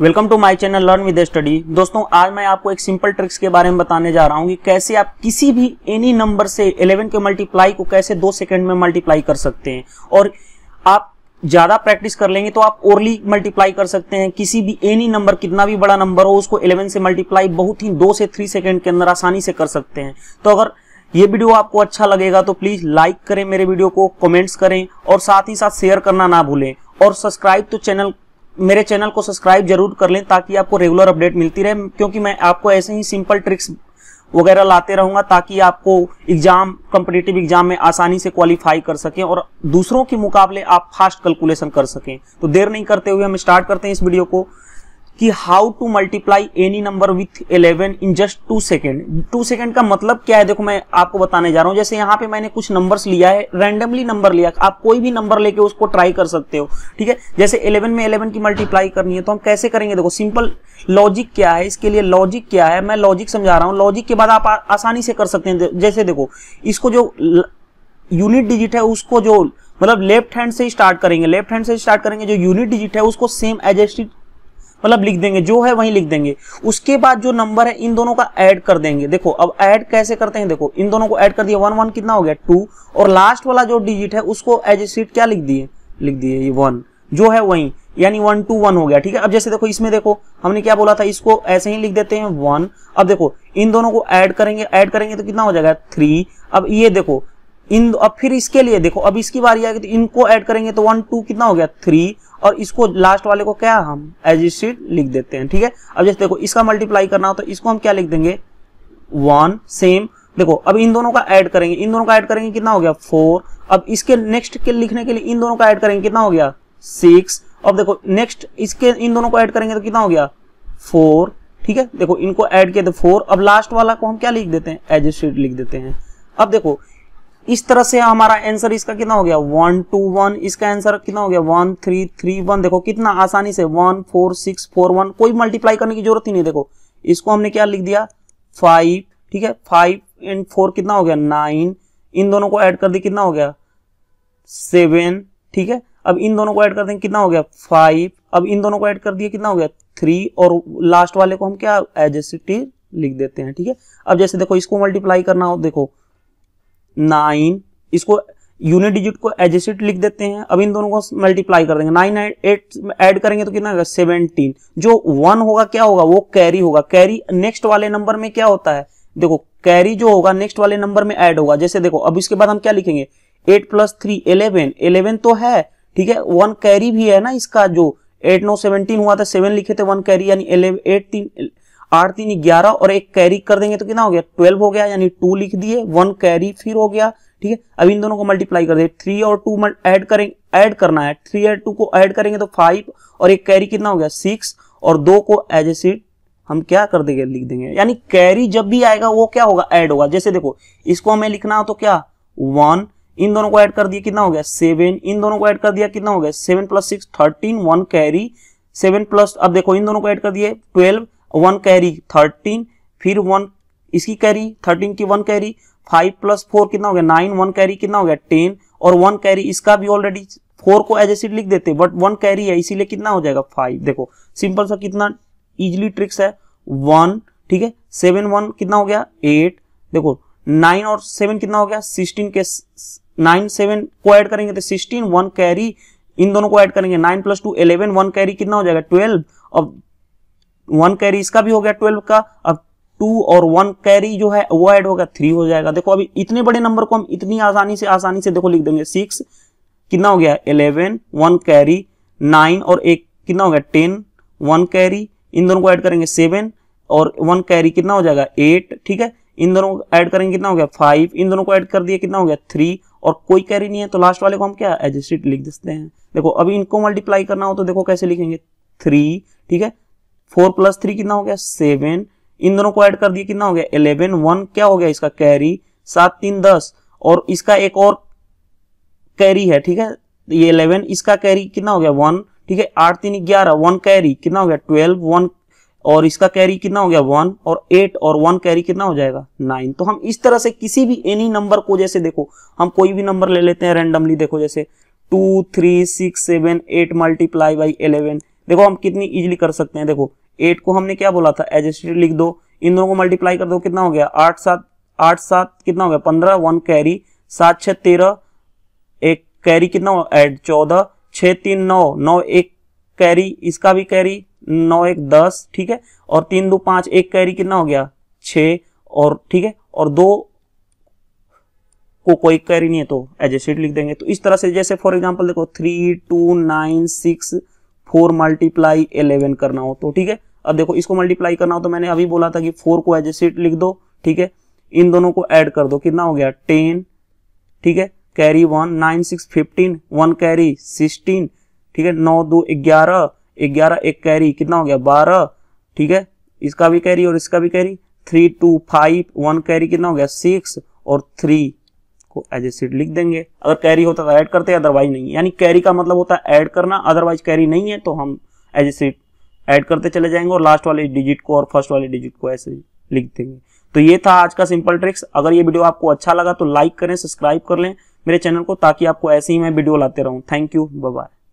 welcome to my channel learn with study दोस्तों आज मैं आपको एक सिंपल ट्रिक्स के बारे में बताने जा रहा हूँ कि कैसे आप किसी भी एनी नंबर से 11 के मल्टीप्लाई को कैसे दो सेकंड में मल्टीप्लाई कर सकते हैं और आप ज्यादा प्रैक्टिस कर लेंगे तो आप ओरली मल्टीप्लाई कर सकते हैं किसी भी एनी नंबर कितना भी बड़ा नंबर हो उसको इलेवन से मल्टीप्लाई बहुत ही दो से थ्री सेकंड के अंदर आसानी से कर सकते हैं तो अगर ये वीडियो आपको अच्छा लगेगा तो प्लीज लाइक करें मेरे वीडियो को कमेंट्स करें और साथ ही साथ शेयर करना ना भूलें और सब्सक्राइब तो चैनल मेरे चैनल को सब्सक्राइब जरूर कर लें ताकि आपको रेगुलर अपडेट मिलती रहे क्योंकि मैं आपको ऐसे ही सिंपल ट्रिक्स वगैरह लाते रहूंगा ताकि आपको एग्जाम कम्पिटेटिव एग्जाम में आसानी से क्वालिफाई कर सकें और दूसरों के मुकाबले आप फास्ट कैलकुलेशन कर सकें तो देर नहीं करते हुए हम स्टार्ट करते हैं इस वीडियो को कि how to multiply any number with 11 in just two second two second का मतलब क्या है देखो मैं आपको बताने जा रहा हूं जैसे यहां पे मैंने कुछ नंबर्स लिया है रैंडमली नंबर लिया आप कोई भी नंबर लेके उसको ट्राई कर सकते हो ठीक है जैसे 11 में 11 की मल्टीप्लाई करनी है तो हम कैसे करेंगे देखो सिंपल लॉजिक क्या है इसके लिए लॉजिक क्या है मैं लॉजिक समझा रहा हूँ लॉजिक के बाद आप आ, आसानी से कर सकते हैं जैसे देखो इसको जो यूनिट डिजिट है उसको जो मतलब लेफ्ट हैंड से स्टार्ट करेंगे लेफ्ट हैंड से स्टार्ट करेंगे जो यूनिट डिजिट है उसको सेम एज मतलब लिख देंगे जो है वही लिख देंगे उसके बाद जो नंबर है इन दोनों का ऐड कर देंगे देखो अब ऐड कैसे करते हैं देखो इन दोनों को ऐड कर दिया वन वन कितना हो गया टू और लास्ट वाला जो डिजिट है उसको एज ए सीट क्या लिख दिए लिख दिए ये वन जो है वही यानी वन टू वन हो गया ठीक है अब जैसे देखो इसमें देखो हमने क्या बोला था इसको ऐसे ही लिख देते हैं वन अब देखो इन दोनों को ऐड करेंगे ऐड करेंगे तो कितना हो जाएगा थ्री अब ये देखो इन अब फिर इसके लिए देखो अब इसकी बारी आएगी तो इनको ऐड करेंगे तो वन टू कितना हो गया थ्री और इसको लास्ट वाले को क्या हम एज इट लिख देते हैं ठीक है अब जैसे देखो इसका मल्टीप्लाई करना हो तो इसको हम क्या लिख देंगे वन सेम देखो अब इन दोनों का ऐड करेंगे इन दोनों का ऐड करेंगे कितना हो गया फोर अब इसके नेक्स्ट के लिखने के लिए इन दोनों का ऐड करेंगे कितना हो गया सिक्स अब देखो नेक्स्ट इसके इन दोनों को ऐड करेंगे तो कितना हो गया फोर ठीक है देखो इनको ऐड किया तो फोर अब लास्ट वाला को हम क्या लिख देते हैं एज इट लिख देते हैं अब देखो इस तरह से हमारा आंसर इसका कितना हो गया वन टू वन इसका आंसर कितना हो गया वन थ्री थ्री वन देखो कितना आसानी से one four six four one कोई मल्टीप्लाई करने की जरूरत ही नहीं देखो इसको हमने क्या लिख दिया फाइव ठीक है फाइव एंड फोर कितना हो गया नाइन इन दोनों को ऐड कर दी कितना हो गया सेवन ठीक है अब इन दोनों को ऐड कर दें कितना हो गया फाइव अब इन दोनों को ऐड कर दिया कितना हो गया थ्री और लास्ट वाले को हम क्या एज एस लिख देते हैं ठीक है अब जैसे देखो इसको मल्टीप्लाई करना हो देखो नाइन इसको यूनिट डिजिट को एजेसिट लिख देते हैं अब इन दोनों को मल्टीप्लाई कर देंगे नाइन एट ऐड करेंगे तो कितना होगा सेवनटीन जो वन होगा क्या होगा वो कैरी होगा कैरी नेक्स्ट वाले नंबर में क्या होता है देखो कैरी जो होगा नेक्स्ट वाले नंबर में ऐड होगा जैसे देखो अब इसके बाद हम क्या लिखेंगे eight plus three eleven eleven तो है ठीक है वन कैरी भी है ना इसका जो एट नो सेवनटीन हुआ था सेवन लिखे थे वन कैरी यानी एट तीन आठ तीन ग्यारह और एक कैरी कर देंगे तो कितना हो गया ट्वेल्व हो गया यानी टू लिख दिए वन कैरी फिर हो गया ठीक है अब इन दोनों को मल्टीप्लाई कर दे थ्री और टू ऐड करें ऐड करना है थ्री एड टू को ऐड करेंगे तो फाइव और एक कैरी कितना हो गया सिक्स और दो को एज ए सीट हम क्या कर देंगे लिख देंगे यानी कैरी जब भी आएगा वो क्या होगा ऐड होगा जैसे देखो इसको हमें लिखना हो तो क्या वन इन दोनों को ऐड कर दिया कितना हो गया सेवन इन दोनों को ऐड कर दिया कितना हो गया seven plus six thirteen one carry seven plus अब देखो इन दोनों को ऐड कर दिए ट्वेल्व वन कैरी थर्टीन फिर वन इसकी कैरी थर्टीन की one carry five plus four कितना हो गया नाइन वन कैरी कितना हो गया टेन और वन कैरी इसका भी ऑलरेडी फोर को एज एसिड लिख देते बट वन कैरी है इसीलिए कितना हो जाएगा फाइव देखो सिंपल सा कितना इजिली ट्रिक्स है वन ठीक है सेवन वन कितना हो गया एट देखो नाइन और सेवन कितना हो गया सिक्सटीन के नाइन सेवन को ऐड करेंगे तो सिक्सटीन वन कैरी इन दोनों को ऐड करेंगे nine plus two eleven one carry कितना हो जाएगा ट्वेल्व अब वन कैरी इसका भी हो गया ट्वेल्व का अब टू और वन कैरी जो है वो ऐड होगा थ्री हो जाएगा देखो अभी इतने बड़े नंबर को हम इतनी आसानी से आसानी से देखो लिख देंगे सिक्स कितना हो गया इलेवन वन कैरी नाइन और एक कितना हो गया टेन वन कैरी इन दोनों को ऐड करेंगे सेवन और वन कैरी कितना हो जाएगा एट ठीक है इन दोनों को ऐड करेंगे कितना हो गया फाइव इन दोनों को ऐड कर दिया कितना हो गया थ्री और कोई कैरी नहीं है तो लास्ट वाले को हम क्या एजस्टेड लिख देते हैं देखो अभी इनको मल्टीप्लाई करना हो तो देखो कैसे लिखेंगे थ्री ठीक है फोर प्लस थ्री कितना हो गया सेवन इन दोनों को ऐड कर दिया कितना हो गया इलेवन वन क्या हो गया इसका कैरी सात तीन दस और इसका एक और कैरी है ठीक है ये इलेवन इसका कैरी कितना हो गया वन ठीक है आठ तीन ग्यारह वन कैरी कितना हो गया ट्वेल्व वन और इसका कैरी कितना हो गया वन और एट और वन कैरी कितना हो जाएगा नाइन तो हम इस तरह से किसी भी एनी नंबर को जैसे देखो हम कोई भी नंबर ले लेते हैं रेंडमली देखो जैसे two three six seven eight multiply by eleven देखो हम कितनी इजिली कर सकते हैं देखो एट को हमने क्या बोला था एजस्टेड लिख दो इन दोनों को मल्टीप्लाई कर दो कितना हो गया आठ सात आठ सात कितना हो गया पंद्रह वन कैरी सात छः तेरह एक कैरी कितना हो एड चौदह छः तीन नौ नौ एक कैरी इसका भी कैरी नौ एक दस ठीक है और तीन दो पाँच एक कैरी कितना हो गया छ और ठीक है और दो को कोई कैरी नहीं है तो एजेस्टेड लिख देंगे तो इस तरह से जैसे फॉर एग्जाम्पल देखो three two nine six four multiply eleven करना हो तो ठीक है अब देखो इसको मल्टीप्लाई करना हो तो मैंने अभी बोला था कि फोर को एज ए सीट लिख दो ठीक है इन दोनों को ऐड कर दो कितना हो गया टेन ठीक है carry one nine six fifteen one carry sixteen ठीक है नौ दो ग्यारह ग्यारह एक कैरी कितना हो गया बारह ठीक है इसका भी कैरी और इसका भी carry three two five one carry कितना हो गया सिक्स और थ्री को एज ए सीड लिख देंगे अगर कैरी होता तो ऐड करते हैं अदरवाइज नहीं यानी कैरी का मतलब होता है ऐड करना अदरवाइज कैरी नहीं है तो हम एज ए सीड ऐड करते चले जाएंगे और लास्ट वाले डिजिट को और फर्स्ट वाले डिजिट को ऐसे लिख देंगे तो ये था आज का सिंपल ट्रिक्स अगर ये वीडियो आपको अच्छा लगा तो लाइक करें सब्सक्राइब कर लें मेरे चैनल को ताकि आपको ऐसे ही मैं वीडियो लाते रहूं थैंक यू बाय